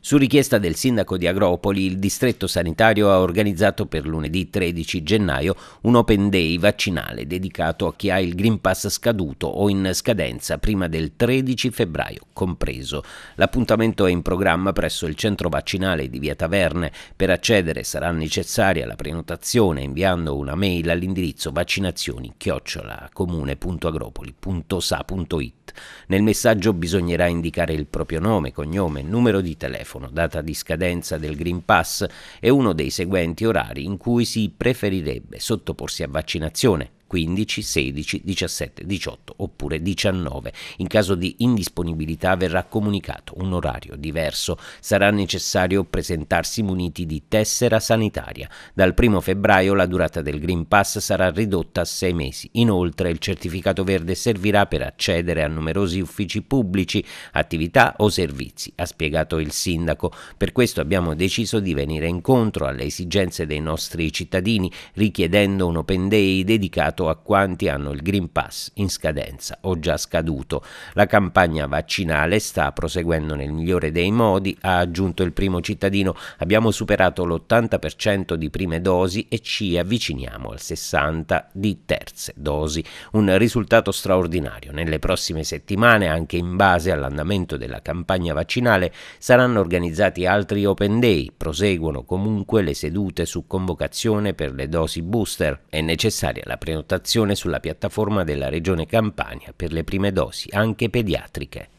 Su richiesta del sindaco di Agropoli, il distretto sanitario ha organizzato per lunedì 13 gennaio un open day vaccinale dedicato a chi ha il Green Pass scaduto o in scadenza prima del 13 febbraio compreso. L'appuntamento è in programma presso il centro vaccinale di Via Taverne. Per accedere sarà necessaria la prenotazione inviando una mail all'indirizzo vaccinazioni-comune.agropoli.sa.it. Nel messaggio bisognerà indicare il proprio nome, cognome, numero di telefono telefono, data di scadenza del Green Pass e uno dei seguenti orari in cui si preferirebbe sottoporsi a vaccinazione. 15, 16, 17, 18 oppure 19. In caso di indisponibilità verrà comunicato un orario diverso. Sarà necessario presentarsi muniti di tessera sanitaria. Dal 1 febbraio la durata del Green Pass sarà ridotta a 6 mesi. Inoltre il certificato verde servirà per accedere a numerosi uffici pubblici, attività o servizi, ha spiegato il sindaco. Per questo abbiamo deciso di venire incontro alle esigenze dei nostri cittadini richiedendo un open day dedicato dedicato a quanti hanno il Green Pass in scadenza o già scaduto. La campagna vaccinale sta proseguendo nel migliore dei modi, ha aggiunto il primo cittadino. Abbiamo superato l'80% di prime dosi e ci avviciniamo al 60% di terze dosi. Un risultato straordinario. Nelle prossime settimane, anche in base all'andamento della campagna vaccinale, saranno organizzati altri open day. Proseguono comunque le sedute su convocazione per le dosi booster. È necessaria la prenotazione prenotazione sulla piattaforma della Regione Campania per le prime dosi, anche pediatriche.